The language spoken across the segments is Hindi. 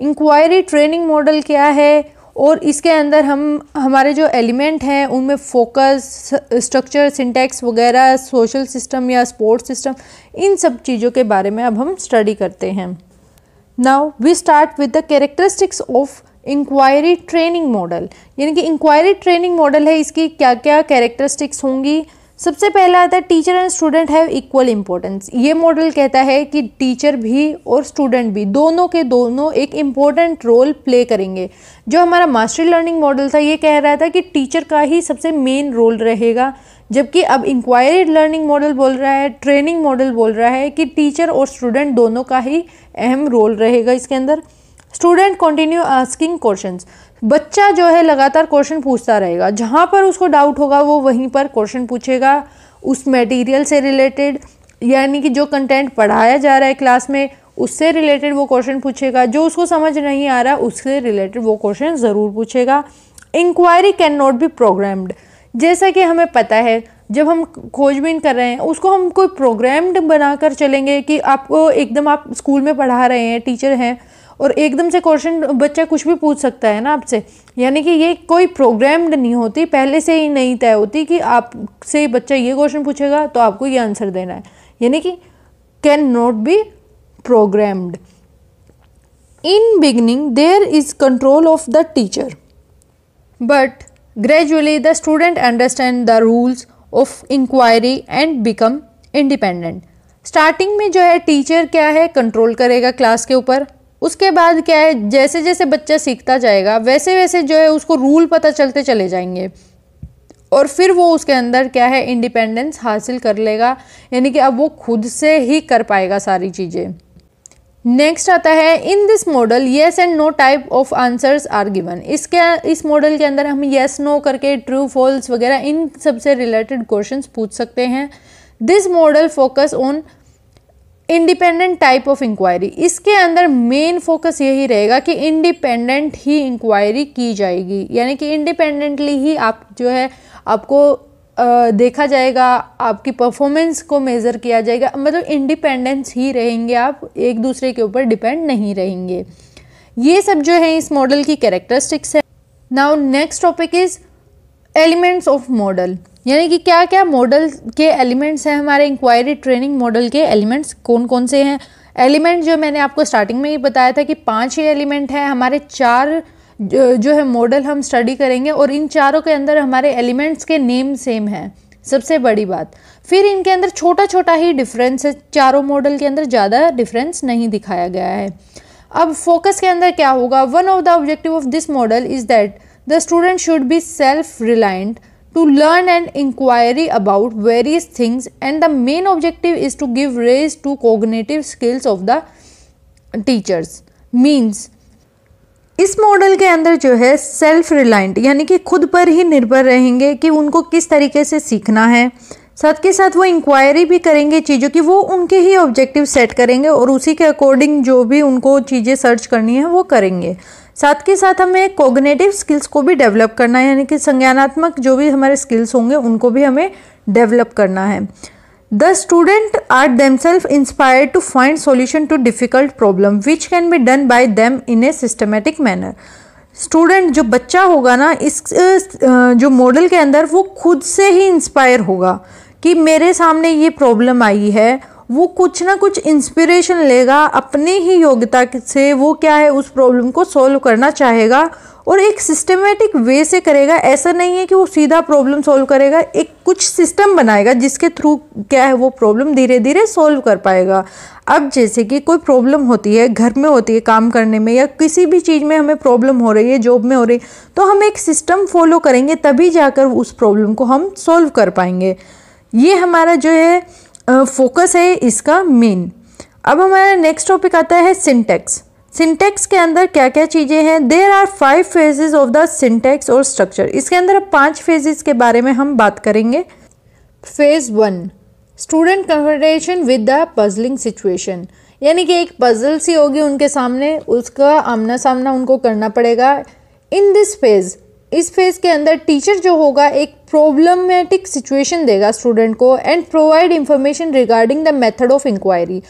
इंक्वायरी ट्रेनिंग मॉडल क्या है और इसके अंदर हम हमारे जो एलिमेंट हैं उनमें फोकस स्ट्रक्चर सिंटेक्स वगैरह सोशल सिस्टम या स्पोर्ट्स सिस्टम इन सब चीज़ों के बारे में अब हम स्टडी करते हैं now we start with the characteristics of inquiry training model यानी कि इंक्वायरी ट्रेनिंग मॉडल है इसकी क्या क्या कैरेक्टरिस्टिक्स होंगी सबसे पहला आता है teacher and student have equal importance ये मॉडल कहता है कि टीचर भी और स्टूडेंट भी दोनों के दोनों एक इम्पॉर्टेंट रोल प्ले करेंगे जो हमारा मास्टर लर्निंग मॉडल था ये कह रहा था कि टीचर का ही सबसे मेन रोल रहेगा जबकि अब इंक्वायरी लर्निंग मॉडल बोल रहा है ट्रेनिंग मॉडल बोल रहा है कि टीचर और स्टूडेंट दोनों का ही अहम रोल रहेगा इसके अंदर स्टूडेंट कंटिन्यू आस्किंग क्वेश्चंस बच्चा जो है लगातार क्वेश्चन पूछता रहेगा जहाँ पर उसको डाउट होगा वो वहीं पर क्वेश्चन पूछेगा उस मटेरियल से रिलेटेड यानी कि जो कंटेंट पढ़ाया जा रहा है क्लास में उससे रिलेटेड वो क्वेश्चन पूछेगा जो उसको समझ नहीं आ रहा उससे रिलेटेड वो क्वेश्चन ज़रूर पूछेगा inquiry can not be programmed जैसा कि हमें पता है जब हम खोजबीन कर रहे हैं उसको हम कोई प्रोग्राम्ड बनाकर चलेंगे कि आपको एकदम आप स्कूल में पढ़ा रहे हैं टीचर हैं और एकदम से क्वेश्चन बच्चा कुछ भी पूछ सकता है ना आपसे यानी कि ये कोई प्रोग्राम्ड नहीं होती पहले से ही नहीं तय होती कि आपसे बच्चा ये क्वेश्चन पूछेगा तो आपको ये आंसर देना है यानी कि can not be programmed in beginning there is control of the teacher but gradually the student understand the rules of inquiry and become independent starting में जो है टीचर क्या है कंट्रोल करेगा क्लास के ऊपर उसके बाद क्या है जैसे जैसे बच्चा सीखता जाएगा वैसे वैसे जो है उसको रूल पता चलते चले जाएंगे और फिर वो उसके अंदर क्या है इंडिपेंडेंस हासिल कर लेगा यानी कि अब वो खुद से ही कर पाएगा सारी चीज़ें नेक्स्ट आता है in this model yes and no type of answers are given इसके इस मॉडल के अंदर हम येस yes, नो no करके ट्रू फॉल्स वगैरह इन सबसे रिलेटेड क्वेश्चन पूछ सकते हैं this model focus on independent type of inquiry इसके अंदर मेन फोकस यही रहेगा कि इंडिपेंडेंट ही इंक्वायरी की जाएगी यानी कि इंडिपेंडेंटली ही आप जो है आपको आ, देखा जाएगा आपकी परफॉर्मेंस को मेज़र किया जाएगा मतलब इंडिपेंडेंस ही रहेंगे आप एक दूसरे के ऊपर डिपेंड नहीं रहेंगे ये सब जो है इस मॉडल की कैरेक्टरिस्टिक्स है now next topic is elements of model यानी कि क्या क्या मॉडल के एलिमेंट्स हैं हमारे इंक्वायरी ट्रेनिंग मॉडल के एलिमेंट्स कौन कौन से हैं एलिमेंट जो मैंने आपको स्टार्टिंग में ही बताया था कि पांच ही एलिमेंट हैं हमारे चार जो है मॉडल हम स्टडी करेंगे और इन चारों के अंदर हमारे एलिमेंट्स के नेम सेम हैं सबसे बड़ी बात फिर इनके अंदर छोटा छोटा ही डिफरेंस है चारों मॉडल के अंदर ज़्यादा डिफरेंस नहीं दिखाया गया है अब फोकस के अंदर क्या होगा one of the objective of this model is that the student should be self reliant to learn and inquiry about various things and the main objective is to give rise to cognitive skills of the teachers means इस मॉडल के अंदर जो है सेल्फ रिलायंट यानी कि खुद पर ही निर्भर रहेंगे कि उनको किस तरीके से सीखना है साथ के साथ वो इंक्वायरी भी करेंगे चीज़ों की वो उनके ही ऑब्जेक्टिव सेट करेंगे और उसी के अकॉर्डिंग जो भी उनको चीज़ें सर्च करनी है वो करेंगे साथ के साथ हमें कोगनेटिव स्किल्स को भी डेवलप करना है यानी कि संज्ञानात्मक जो भी हमारे स्किल्स होंगे उनको भी हमें डेवलप करना है the student are them self inspire to find solution to difficult problem which can be done by them in a systematic manner student जो बच्चा होगा ना इस जो मॉडल के अंदर वो खुद से ही इंस्पायर होगा कि मेरे सामने ये प्रॉब्लम आई है वो कुछ ना कुछ इंस्पिरेशन लेगा अपने ही योग्यता से वो क्या है उस प्रॉब्लम को सॉल्व करना चाहेगा और एक सिस्टमेटिक वे से करेगा ऐसा नहीं है कि वो सीधा प्रॉब्लम सॉल्व करेगा एक कुछ सिस्टम बनाएगा जिसके थ्रू क्या है वो प्रॉब्लम धीरे धीरे सॉल्व कर पाएगा अब जैसे कि कोई प्रॉब्लम होती है घर में होती है काम करने में या किसी भी चीज़ में हमें प्रॉब्लम हो रही है जॉब में हो रही है तो हम एक सिस्टम फॉलो करेंगे तभी जाकर उस प्रॉब्लम को हम सॉल्व कर पाएंगे ये हमारा जो है फोकस है इसका मेन अब हमारा नेक्स्ट टॉपिक आता है सिंटेक्स सिंटेक्स के अंदर क्या क्या चीज़ें हैं there are five phases of the syntax और स्ट्रक्चर इसके अंदर पांच फेजेस के बारे में हम बात करेंगे phase one student conversation with the puzzling situation यानी कि एक पजल सी होगी उनके सामने उसका आमना सामना उनको करना पड़ेगा इन दिस फेज़ इस फेज़ के अंदर टीचर जो होगा एक प्रॉब्लमेटिक सिचुएशन देगा स्टूडेंट को and provide information regarding the method of inquiry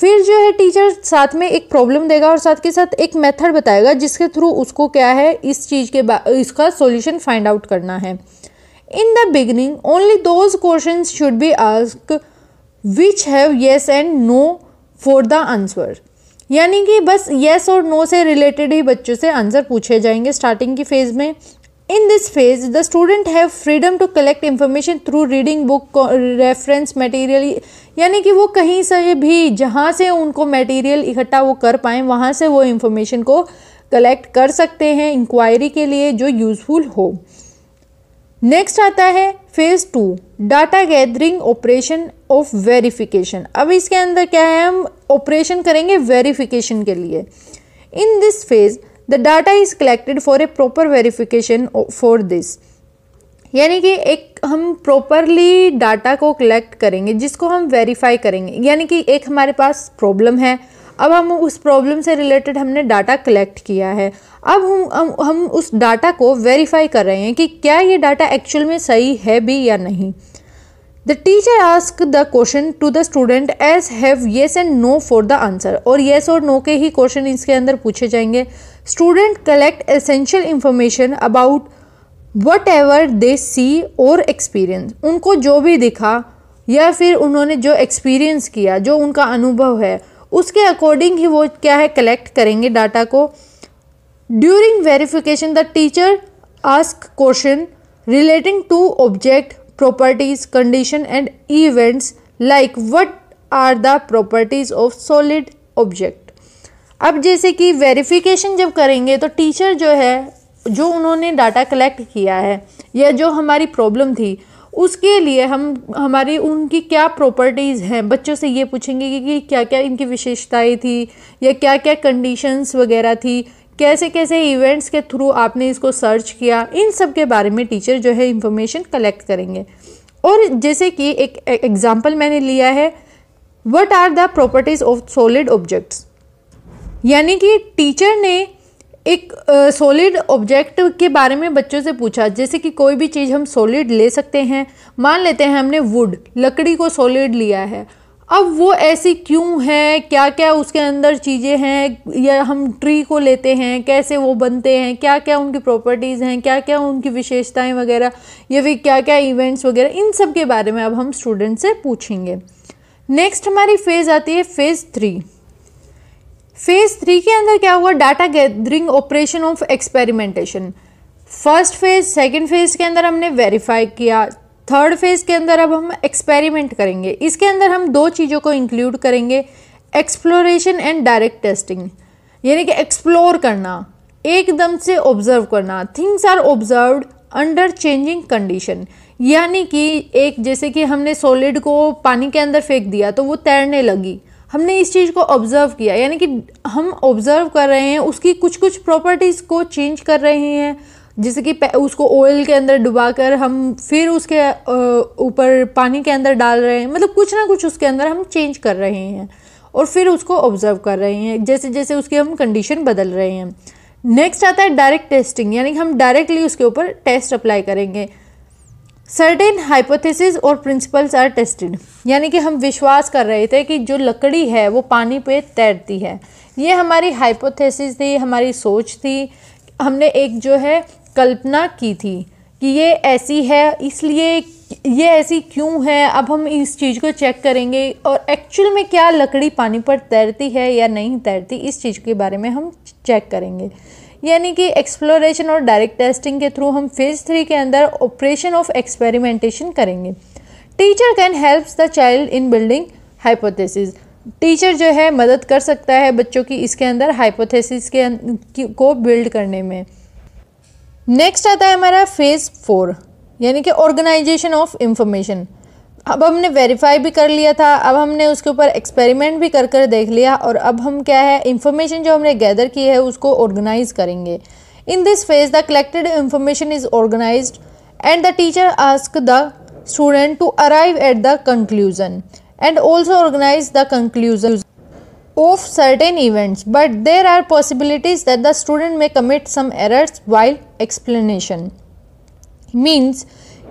फिर जो है टीचर साथ में एक प्रॉब्लम देगा और साथ के साथ एक मेथड बताएगा जिसके थ्रू उसको क्या है इस चीज़ के इसका सॉल्यूशन फाइंड आउट करना है in the beginning only those question should be ask which have yes and no for the answer यानी कि बस येस और नो से रिलेटेड ही बच्चों से आंसर पूछे जाएंगे स्टार्टिंग की फ़ेज़ में in this phase the student have freedom to collect information through reading book reference material यानी कि वो कहीं से भी जहाँ से उनको मटेरियल इकट्ठा वो कर पाएँ वहाँ से वो इन्फॉर्मेशन को कलेक्ट कर सकते हैं इंक्वायरी के लिए जो यूज़फुल हो नेक्स्ट आता है phase two data gathering operation of verification अब इसके अंदर क्या है हम ऑपरेशन करेंगे वेरिफिकेशन के लिए in this phase the data is collected for a proper verification for this यानी कि एक हम प्रॉपरली डाटा को कलेक्ट करेंगे जिसको हम वेरीफाई करेंगे यानी कि एक हमारे पास प्रॉब्लम है अब हम उस प्रॉब्लम से रिलेटेड हमने डाटा कलेक्ट किया है अब हम हम, उस डाटा को वेरीफाई कर रहे हैं कि क्या ये डाटा एक्चुअल में सही है भी या नहीं the teacher ask the question to the student as have yes and no for the answer और येस और नो के ही क्वेश्चन इसके अंदर पूछे जाएंगे student collect essential information about whatever they see और एक्सपीरियंस उनको जो भी दिखा या फिर उन्होंने जो एक्सपीरियंस किया जो उनका अनुभव है उसके अकॉर्डिंग ही वो क्या है कलेक्ट करेंगे डाटा को during verification the teacher ask question relating to object properties condition and events like what are the properties of solid object अब जैसे कि वेरिफिकेशन जब करेंगे तो टीचर जो है जो उन्होंने डाटा कलेक्ट किया है या जो हमारी प्रॉब्लम थी उसके लिए हम हमारी उनकी क्या प्रॉपर्टीज़ हैं बच्चों से ये पूछेंगे कि, कि क्या क्या इनकी विशेषताएं थी या क्या क्या कंडीशंस वगैरह थी कैसे कैसे इवेंट्स के थ्रू आपने इसको सर्च किया इन सब के बारे में टीचर जो है इन्फॉर्मेशन कलेक्ट करेंगे और जैसे कि एक एग्ज़ाम्पल मैंने लिया है what are the properties of solid objects यानी कि टीचर ने एक सॉलिड ऑब्जेक्ट के बारे में बच्चों से पूछा जैसे कि कोई भी चीज़ हम सॉलिड ले सकते हैं मान लेते हैं हमने वुड लकड़ी को सॉलिड लिया है अब वो ऐसी क्यों है क्या क्या उसके अंदर चीज़ें हैं या हम ट्री को लेते हैं कैसे वो बनते हैं क्या क्या उनकी प्रॉपर्टीज़ हैं क्या क्या उनकी विशेषताएं वगैरह या फिर क्या क्या इवेंट्स वगैरह इन सब के बारे में अब हम स्टूडेंट से पूछेंगे नेक्स्ट हमारी फेज़ आती है फेज़ थ्री फेज थ्री के अंदर क्या हुआ data gathering operation of experimentation first phase second phase के अंदर हमने वेरीफाई किया थर्ड फेज के अंदर अब हम एक्सपेरिमेंट करेंगे इसके अंदर हम दो चीज़ों को इंक्लूड करेंगे एक्सप्लोरेशन एंड डायरेक्ट टेस्टिंग यानी कि एक्सप्लोर करना एकदम से ऑब्जर्व करना things are observed under changing condition यानी कि एक जैसे कि हमने सॉलिड को पानी के अंदर फेंक दिया तो वो तैरने लगी हमने इस चीज़ को ऑब्ज़र्व किया यानी कि हम ऑब्ज़र्व कर रहे हैं उसकी कुछ कुछ प्रॉपर्टीज़ को चेंज कर रहे हैं जैसे कि उसको ऑयल के अंदर डुबा कर हम फिर उसके ऊपर पानी के अंदर डाल रहे हैं मतलब कुछ ना कुछ उसके अंदर हम चेंज कर रहे हैं और फिर उसको ऑब्ज़र्व कर रहे हैं जैसे जैसे उसकी हम कंडीशन बदल रहे हैं नेक्स्ट आता है डायरेक्ट टेस्टिंग यानी कि हम डायरेक्टली उसके ऊपर टेस्ट अप्लाई करेंगे सर्टेन हाइपोथेसिस और प्रिंसिपल्स आर टेस्टेड यानी कि हम विश्वास कर रहे थे कि जो लकड़ी है वो पानी पे तैरती है ये हमारी हाइपोथेसिस थी हमारी सोच थी हमने एक जो है कल्पना की थी कि ये ऐसी है इसलिए ये ऐसी क्यों है अब हम इस चीज़ को चेक करेंगे और एक्चुअल में क्या लकड़ी पानी पर तैरती है या नहीं तैरती इस चीज़ के बारे में हम चेक करेंगे यानी कि एक्सप्लोरेशन और डायरेक्ट टेस्टिंग के थ्रू हम फेज़ थ्री के अंदर ऑपरेशन ऑफ एक्सपेरिमेंटेशन करेंगे teacher can help the child in building hypothesis teacher जो है मदद कर सकता है बच्चों की इसके अंदर हाइपोथेसिस के अं-, को बिल्ड करने में नेक्स्ट आता है हमारा फेज़ फोर यानी कि ऑर्गेनाइजेशन ऑफ इंफॉर्मेशन अब हमने वेरीफाई भी कर लिया था अब हमने उसके ऊपर एक्सपेरिमेंट भी कर कर देख लिया और अब हम क्या है इंफॉर्मेशन जो हमने गैदर की है उसको ऑर्गेनाइज करेंगे in this phase the collected information is organise and the teacher ask the student to arrive at the conclusion and also organise the conclusion of certain events but there are possibilities that the student may commit some errors while explanation means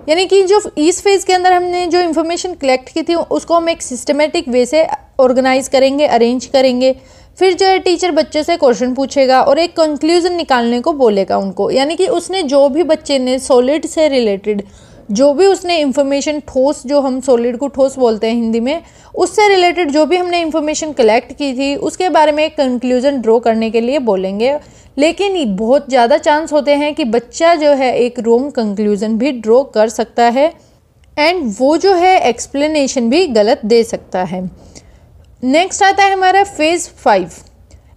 यानी कि जो इस फेज़ के अंदर हमने जो इन्फॉर्मेशन कलेक्ट की थी उसको हम एक सिस्टमेटिक वे से ऑर्गेनाइज करेंगे अरेंज करेंगे फिर जो है टीचर बच्चे से क्वेश्चन पूछेगा और एक कंक्लूज़न निकालने को बोलेगा उनको यानी कि उसने जो भी बच्चे ने सॉलिड से रिलेटेड जो भी उसने इन्फॉर्मेशन ठोस जो हम सॉलिड को ठोस बोलते हैं हिंदी में उससे रिलेटेड जो भी हमने इन्फॉर्मेशन कलेक्ट की थी उसके बारे में एक कंक्लूज़न ड्रॉ करने के लिए बोलेंगे लेकिन बहुत ज़्यादा चांस होते हैं कि बच्चा जो है एक रोंग कंक्लूज़न भी ड्रॉ कर सकता है एंड वो जो है एक्सप्लेनेशन भी गलत दे सकता है नेक्स्ट आता है हमारा phase five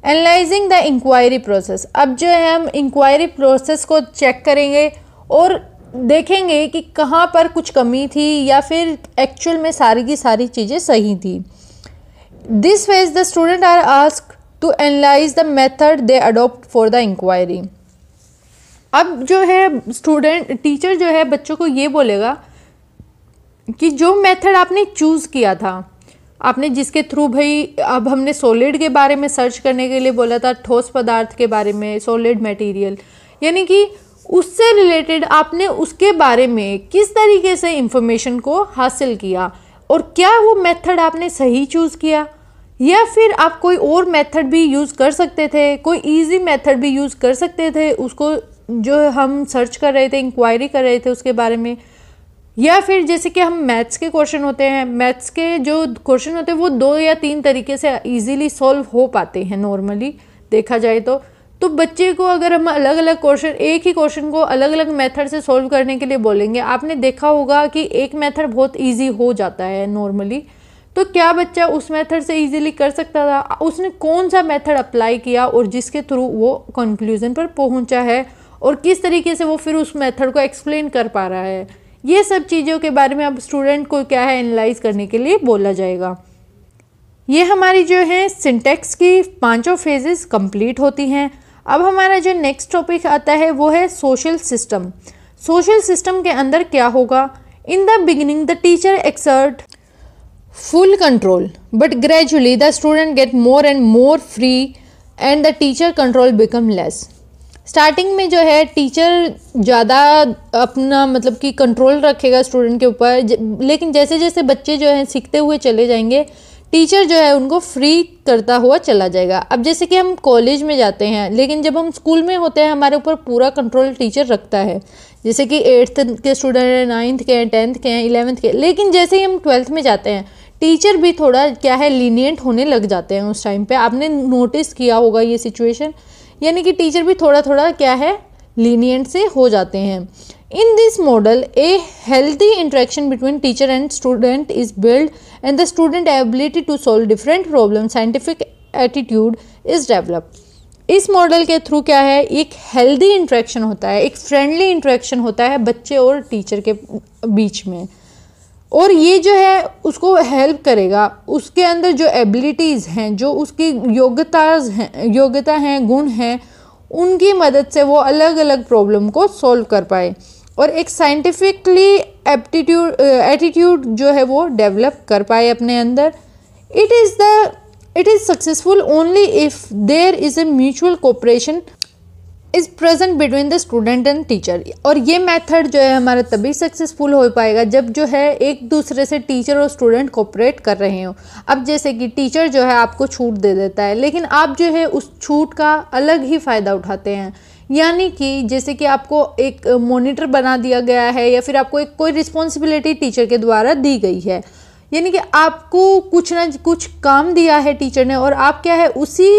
analysing the inquiry process अब जो है हम इंक्वायरी प्रोसेस को चेक करेंगे और देखेंगे कि कहाँ पर कुछ कमी थी या फिर एक्चुअल में सारी की सारी चीज़ें सही थी this ways the student are ask to analyse the method they adopt for the inquiry अब जो है स्टूडेंट टीचर जो है बच्चों को ये बोलेगा कि जो मेथड आपने चूज़ किया था आपने जिसके थ्रू भाई अब हमने सॉलिड के बारे में सर्च करने के लिए बोला था ठोस पदार्थ के बारे में सॉलिड मटेरियल यानी कि उससे रिलेटेड आपने उसके बारे में किस तरीके से इंफॉर्मेशन को हासिल किया और क्या वो मेथड आपने सही चूज़ किया या फिर आप कोई और मेथड भी यूज़ कर सकते थे कोई इजी मेथड भी यूज़ कर सकते थे उसको जो हम सर्च कर रहे थे इंक्वायरी कर रहे थे उसके बारे में या फिर जैसे कि हम मैथ्स के क्वेश्चन होते हैं मैथ्स के जो क्वेश्चन होते हैं वो दो या तीन तरीके से इजीली सॉल्व हो पाते हैं नॉर्मली देखा जाए तो तो बच्चे को अगर हम अलग अलग क्वेश्चन एक ही क्वेश्चन को अलग अलग मेथड से सॉल्व करने के लिए बोलेंगे आपने देखा होगा कि एक मेथड बहुत इजी हो जाता है नॉर्मली तो क्या बच्चा उस मेथड से इजीली कर सकता था उसने कौन सा मेथड अप्लाई किया और जिसके थ्रू वो कंक्लूज़न पर पहुंचा है और किस तरीके से वो फिर उस मैथड को एक्सप्लेन कर पा रहा है ये सब चीज़ों के बारे में अब स्टूडेंट को क्या है एनालाइज करने के लिए बोला जाएगा ये हमारी जो है सिंटेक्स की पांचों फेजेस कंप्लीट होती हैं अब हमारा जो नेक्स्ट टॉपिक आता है वो है सोशल सिस्टम सोशल सिस्टम के अंदर क्या होगा in the beginning the teacher exert full control but gradually the student get more and more free and the teacher control become less starting में जो है टीचर ज़्यादा अपना मतलब कि कंट्रोल रखेगा स्टूडेंट के ऊपर लेकिन जैसे जैसे बच्चे जो हैं सीखते हुए चले जाएंगे टीचर जो है उनको फ्री करता हुआ चला जाएगा अब जैसे कि हम कॉलेज में जाते हैं लेकिन जब हम स्कूल में होते हैं हमारे ऊपर पूरा कंट्रोल टीचर रखता है जैसे कि एट्थ के स्टूडेंट हैं नाइन्थ के हैं टेंथ के हैं इलेवंथ के लेकिन जैसे ही हम ट्वेल्थ में जाते हैं टीचर भी थोड़ा क्या है लीनियंट होने लग जाते हैं उस टाइम पे आपने नोटिस किया होगा ये सिचुएशन यानी कि टीचर भी थोड़ा थोड़ा क्या है लीनियंट से हो जाते हैं In this model, a healthy interaction between teacher and student is built and the student ability to solve different problems, scientific attitude is developed. इस मॉडल के थ्रू क्या है एक हेल्दी इंट्रैक्शन होता है एक फ्रेंडली इंट्रैक्शन होता है बच्चे और टीचर के बीच में और ये जो है उसको हेल्प करेगा उसके अंदर जो एबिलिटीज़ हैं जो उसकी योग्यताज हैं योग्यता हैं गुण हैं उनकी मदद से वो अलग अलग प्रॉब्लम को सॉल्व कर पाए और एक साइंटिफिकली एप्टीट्यूड एटीट्यूड जो है वो डेवलप कर पाए अपने अंदर it is the it is successful only if there is a mutual cooperation is present between the student and teacher और ये मेथड जो है हमारा तभी सक्सेसफुल हो पाएगा जब जो है एक दूसरे से टीचर और स्टूडेंट कोऑपरेट कर रहे हो अब जैसे कि टीचर जो है आपको छूट दे देता है लेकिन आप जो है उस छूट का अलग ही फ़ायदा उठाते हैं यानी कि जैसे कि आपको एक मॉनिटर बना दिया गया है या फिर आपको एक कोई रिस्पॉन्सिबिलिटी टीचर के द्वारा दी गई है यानी कि आपको कुछ ना कुछ काम दिया है टीचर ने और आप क्या है उसी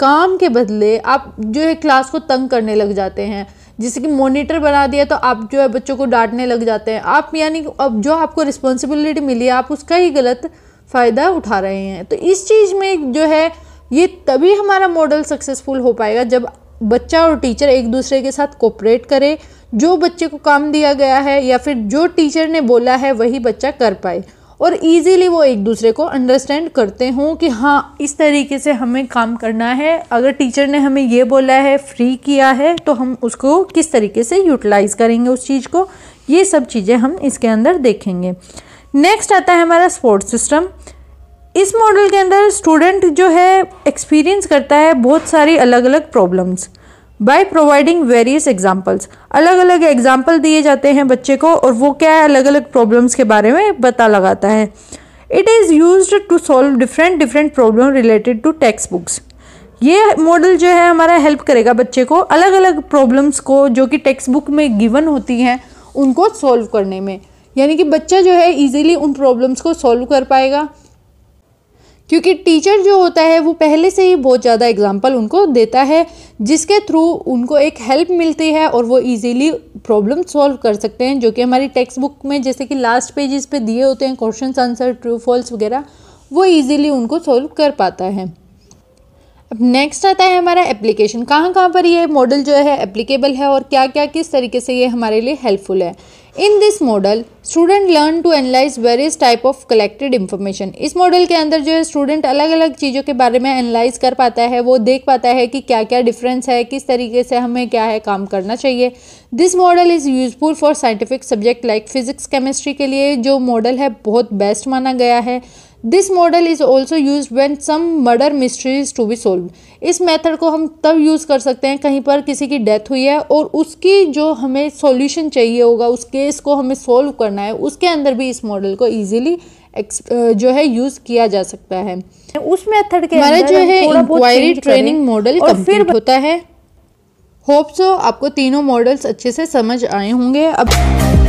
काम के बदले आप जो है क्लास को तंग करने लग जाते हैं जैसे कि मॉनिटर बना दिया तो आप जो है बच्चों को डांटने लग जाते हैं आप यानी अब जो आपको रिस्पॉन्सिबिलिटी मिली है आप उसका ही गलत फ़ायदा उठा रहे हैं तो इस चीज़ में जो है ये तभी हमारा मॉडल सक्सेसफुल हो पाएगा जब बच्चा और टीचर एक दूसरे के साथ कोऑपरेट करें जो बच्चे को काम दिया गया है या फिर जो टीचर ने बोला है वही बच्चा कर पाए और इजीली वो एक दूसरे को अंडरस्टैंड करते हों कि हाँ इस तरीके से हमें काम करना है अगर टीचर ने हमें ये बोला है फ्री किया है तो हम उसको किस तरीके से यूटिलाइज़ करेंगे उस चीज़ को ये सब चीज़ें हम इसके अंदर देखेंगे नेक्स्ट आता है हमारा स्पोर्ट्स सिस्टम इस मॉडल के अंदर स्टूडेंट जो है एक्सपीरियंस करता है बहुत सारी अलग अलग problems by providing various examples अलग अलग एग्जाम्पल दिए जाते हैं बच्चे को और वो क्या है अलग अलग प्रॉब्लम्स के बारे में पता लगाता है it is use to solve different different problem related to textbooks ये मॉडल जो है हमारा हेल्प करेगा बच्चे को अलग अलग प्रॉब्लम्स को जो कि टेक्स्ट बुक में गिवन होती हैं उनको सॉल्व करने में यानी कि बच्चा जो है इजीली उन प्रॉब्लम्स को सॉल्व कर पाएगा क्योंकि टीचर जो होता है वो पहले से ही बहुत ज़्यादा एग्जाम्पल उनको देता है जिसके थ्रू उनको एक हेल्प मिलती है और वो इजीली प्रॉब्लम सॉल्व कर सकते हैं जो कि हमारी टेक्स्ट बुक में जैसे कि लास्ट पेजेस पे दिए होते हैं क्वेश्चन आंसर ट्रू फॉल्स वगैरह वो इजीली उनको सॉल्व कर पाता है अब नेक्स्ट आता है हमारा एप्लीकेशन कहाँ कहाँ पर ये मॉडल जो है एप्लीकेबल है और क्या क्या किस तरीके से ये हमारे लिए हेल्पफुल है in this model student learn to analyse various type of collected information इस मॉडल के अंदर जो है स्टूडेंट अलग अलग चीज़ों के बारे में एनालाइज कर पाता है वो देख पाता है कि क्या क्या डिफरेंस है किस तरीके से हमें क्या है काम करना चाहिए this model is useful for scientific subject like physics chemistry के लिए जो मॉडल है बहुत बेस्ट माना गया है this model is also use when some murder mysteries to be solve इस मेथड को हम तब यूज़ कर सकते हैं कहीं पर किसी की डेथ हुई है और उसकी जो हमें सॉल्यूशन चाहिए होगा उस केस को हमें सोल्व करना है उसके अंदर भी इस मॉडल को ईजिली जो है यूज़ किया जा सकता है उस मेथड के हमारा जो है इंक्वायरी ट्रेनिंग मॉडल फिर होता है होप सो आपको तीनों मॉडल्स अच्छे से समझ आए होंगे अब